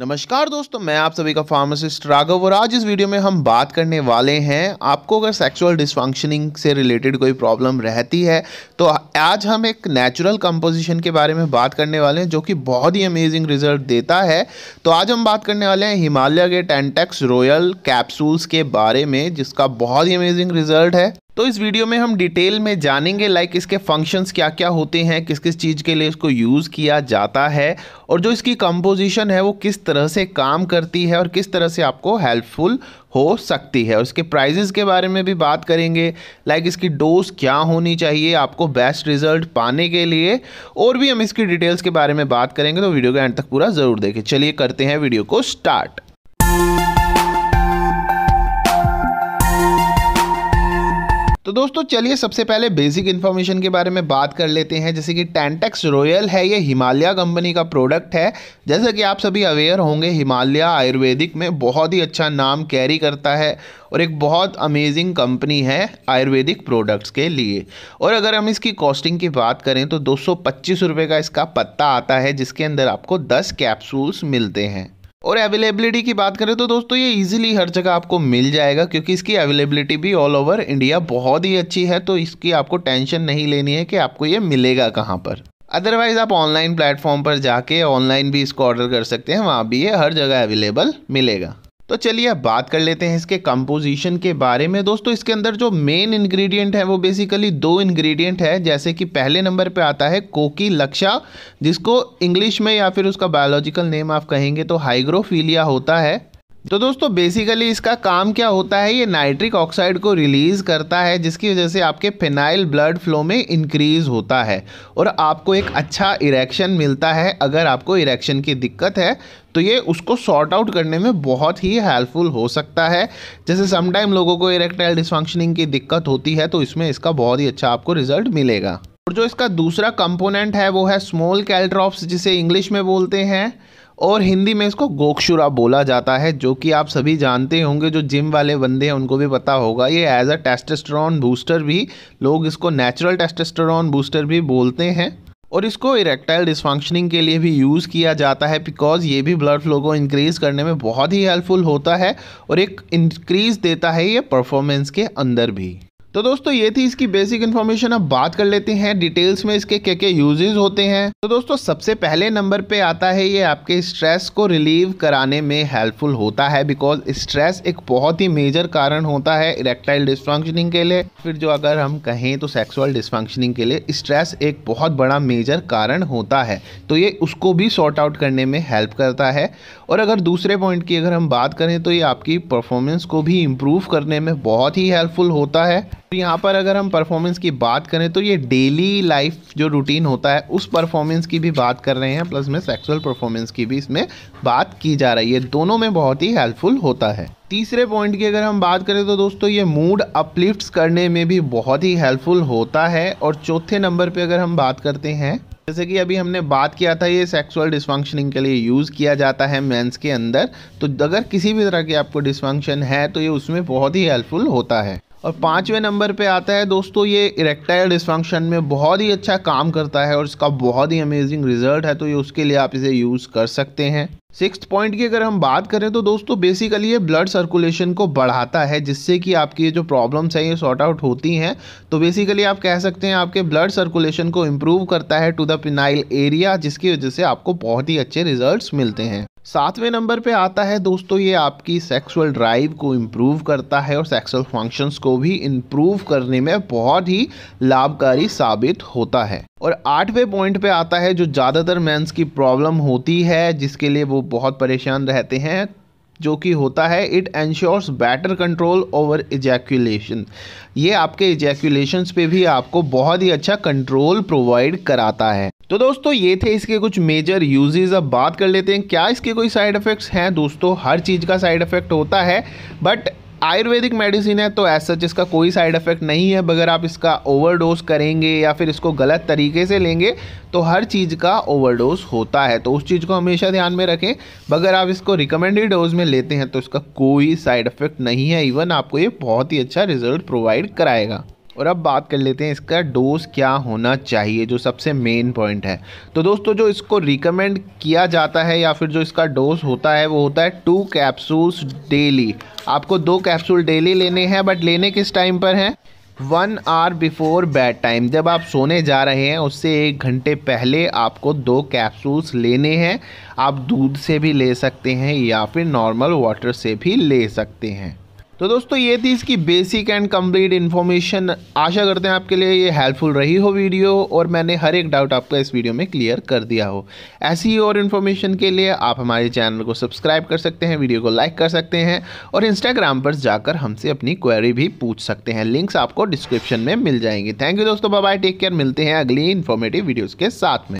नमस्कार दोस्तों मैं आप सभी का फार्मासिस्ट राघव और आज इस वीडियो में हम बात करने वाले हैं आपको अगर सेक्सुअल डिसफंक्शनिंग से रिलेटेड कोई प्रॉब्लम रहती है तो आज हम एक नेचुरल कंपोजिशन के बारे में बात करने वाले हैं जो कि बहुत ही अमेजिंग रिजल्ट देता है तो आज हम बात करने वाले हैं हिमालय के टेंटेक्स रॉयल कैप्सूल्स के बारे में जिसका बहुत ही अमेजिंग रिजल्ट है तो इस वीडियो में हम डिटेल में जानेंगे लाइक इसके फंक्शंस क्या क्या होते हैं किस किस चीज़ के लिए इसको यूज़ किया जाता है और जो इसकी कंपोजिशन है वो किस तरह से काम करती है और किस तरह से आपको हेल्पफुल हो सकती है और इसके प्राइजेज़ के बारे में भी बात करेंगे लाइक इसकी डोज क्या होनी चाहिए आपको बेस्ट रिजल्ट पाने के लिए और भी हम इसकी डिटेल्स के बारे में बात करेंगे तो वीडियो का एंड तक पूरा ज़रूर देखें चलिए करते हैं वीडियो को स्टार्ट तो दोस्तों चलिए सबसे पहले बेसिक इन्फॉर्मेशन के बारे में बात कर लेते हैं जैसे कि टेंटेक्स रॉयल है ये हिमालय कंपनी का प्रोडक्ट है जैसा कि आप सभी अवेयर होंगे हिमालय आयुर्वेदिक में बहुत ही अच्छा नाम कैरी करता है और एक बहुत अमेजिंग कंपनी है आयुर्वेदिक प्रोडक्ट्स के लिए और अगर हम इसकी कॉस्टिंग की बात करें तो दो सौ का इसका पत्ता आता है जिसके अंदर आपको दस कैप्सूल्स मिलते हैं और अवेलेबिलिटी की बात करें तो दोस्तों ये इजीली हर जगह आपको मिल जाएगा क्योंकि इसकी अवेलेबिलिटी भी ऑल ओवर इंडिया बहुत ही अच्छी है तो इसकी आपको टेंशन नहीं लेनी है कि आपको ये मिलेगा कहाँ पर अदरवाइज़ आप ऑनलाइन प्लेटफॉर्म पर जाके ऑनलाइन भी इसको ऑर्डर कर सकते हैं वहाँ भी ये हर जगह अवेलेबल मिलेगा तो चलिए अब बात कर लेते हैं इसके कंपोजिशन के बारे में दोस्तों इसके अंदर जो मेन इंग्रेडिएंट है वो बेसिकली दो इंग्रेडिएंट है जैसे कि पहले नंबर पे आता है कोकी लक्षा जिसको इंग्लिश में या फिर उसका बायोलॉजिकल नेम आप कहेंगे तो हाइग्रोफीलिया होता है तो दोस्तों बेसिकली इसका काम क्या होता है ये नाइट्रिक ऑक्साइड को रिलीज़ करता है जिसकी वजह से आपके फिनाइल ब्लड फ्लो में इंक्रीज़ होता है और आपको एक अच्छा इरेक्शन मिलता है अगर आपको इरेक्शन की दिक्कत है तो ये उसको सॉर्ट आउट करने में बहुत ही हेल्पफुल हो सकता है जैसे समटाइम लोगों को इरेक्टाइल डिसफंक्शनिंग की दिक्कत होती है तो इसमें इसका बहुत ही अच्छा आपको रिजल्ट मिलेगा और जो इसका दूसरा कंपोनेंट है वो है स्मॉल कैल्ट्रॉप्स जिसे इंग्लिश में बोलते हैं और हिंदी में इसको गोक्षुरा बोला जाता है जो कि आप सभी जानते होंगे जो जिम वाले बंदे हैं उनको भी पता होगा ये एज अ टेस्टेस्टोरॉन बूस्टर भी लोग इसको नेचुरल टेस्टेस्टोरॉन बूस्टर भी बोलते हैं और इसको इरेक्टाइल डिसफंक्शनिंग के लिए भी यूज़ किया जाता है बिकॉज ये भी ब्लड फ्लो को इंक्रीज़ करने में बहुत ही हेल्पफुल होता है और एक इंक्रीज़ देता है ये परफॉर्मेंस के अंदर भी तो दोस्तों ये थी इसकी बेसिक इन्फॉर्मेशन अब बात कर लेते हैं डिटेल्स में इसके क्या क्या यूजेज होते हैं तो दोस्तों सबसे पहले नंबर पे आता है ये आपके स्ट्रेस को रिलीव कराने में हेल्पफुल होता है बिकॉज स्ट्रेस एक बहुत ही मेजर कारण होता है इरेक्टाइल डिस्फंक्शनिंग के लिए फिर जो अगर हम कहें तो सेक्सुअल डिस्फंक्शनिंग के लिए स्ट्रेस एक बहुत बड़ा मेजर कारण होता है तो ये उसको भी सॉर्ट आउट करने में हेल्प करता है और अगर दूसरे पॉइंट की अगर हम बात करें तो ये आपकी परफॉर्मेंस को भी इम्प्रूव करने में बहुत ही हेल्पफुल होता है तो यहाँ पर अगर हम परफॉर्मेंस की बात करें तो ये डेली लाइफ जो रूटीन होता है उस परफॉर्मेंस की भी बात कर रहे हैं प्लस में सेक्सुअल परफॉर्मेंस की भी इसमें बात की जा रही है दोनों में बहुत ही हेल्पफुल होता है तीसरे पॉइंट की अगर हम बात करें तो दोस्तों ये मूड अपलिफ्ट करने में भी बहुत ही हेल्पफुल होता है और चौथे नंबर पर अगर हम बात करते हैं जैसे कि अभी हमने बात किया था ये सेक्सुअल डिसफंक्शनिंग के लिए यूज़ किया जाता है मेंस के अंदर तो अगर किसी भी तरह की आपको डिसफंक्शन है तो ये उसमें बहुत ही हेल्पफुल होता है और पाँचवें नंबर पे आता है दोस्तों ये इरेक्टाइल डिस्फंक्शन में बहुत ही अच्छा काम करता है और इसका बहुत ही अमेजिंग रिजल्ट है तो ये उसके लिए आप इसे यूज़ कर सकते हैं सिक्स पॉइंट की अगर हम बात करें तो दोस्तों बेसिकली ये ब्लड सर्कुलेशन को बढ़ाता है जिससे कि आपकी ये जो प्रॉब्लम्स हैं ये सॉर्ट आउट होती हैं तो बेसिकली आप कह सकते हैं आपके ब्लड सर्कुलेशन को इम्प्रूव करता है टू द पिनाइल एरिया जिसकी वजह से आपको बहुत ही अच्छे रिजल्ट मिलते हैं सातवें नंबर पे आता है दोस्तों ये आपकी सेक्सुअल ड्राइव को इम्प्रूव करता है और सेक्सुअल फंक्शंस को भी इम्प्रूव करने में बहुत ही लाभकारी साबित होता है और आठवें पॉइंट पे आता है जो ज़्यादातर मेंस की प्रॉब्लम होती है जिसके लिए वो बहुत परेशान रहते हैं जो कि होता है it ensures better control over ejaculation ये आपके इजैक्यूलेशंस पे भी आपको बहुत ही अच्छा कंट्रोल प्रोवाइड कराता है तो दोस्तों ये थे इसके कुछ मेजर यूजेस अब बात कर लेते हैं क्या इसके कोई साइड इफ़ेक्ट्स हैं दोस्तों हर चीज़ का साइड इफ़ेक्ट होता है बट आयुर्वेदिक मेडिसिन है तो ऐसा जिसका इसका कोई साइड इफ़ेक्ट नहीं है बगैर आप इसका ओवरडोज करेंगे या फिर इसको गलत तरीके से लेंगे तो हर चीज़ का ओवरडोज होता है तो उस चीज़ को हमेशा ध्यान में रखें बगैर आप इसको रिकमेंडेड डोज में लेते हैं तो इसका कोई साइड इफ़ेक्ट नहीं है इवन आपको ये बहुत ही अच्छा रिजल्ट प्रोवाइड कराएगा और अब बात कर लेते हैं इसका डोज क्या होना चाहिए जो सबसे मेन पॉइंट है तो दोस्तों जो इसको रिकमेंड किया जाता है या फिर जो इसका डोज होता है वो होता है टू कैप्सूल्स डेली आपको दो कैप्सूल डेली लेने हैं बट लेने किस टाइम पर हैं one hour before bed time जब आप सोने जा रहे हैं उससे एक घंटे पहले आपको दो कैप्सूल्स लेने हैं आप दूध से भी ले सकते हैं या फिर नॉर्मल वाटर से भी ले सकते हैं तो दोस्तों ये थी इसकी बेसिक एंड कंप्लीट इन्फॉर्मेशन आशा करते हैं आपके लिए ये हेल्पफुल रही हो वीडियो और मैंने हर एक डाउट आपका इस वीडियो में क्लियर कर दिया हो ऐसी ही और इन्फॉर्मेशन के लिए आप हमारे चैनल को सब्सक्राइब कर सकते हैं वीडियो को लाइक कर सकते हैं और इंस्टाग्राम पर जाकर हमसे अपनी क्वेरी भी पूछ सकते हैं लिंक्स आपको डिस्क्रिप्शन में मिल जाएंगी थैंक यू दोस्तों बाय टेक केयर मिलते हैं अगली इन्फॉर्मेटिव वीडियोज़ के साथ में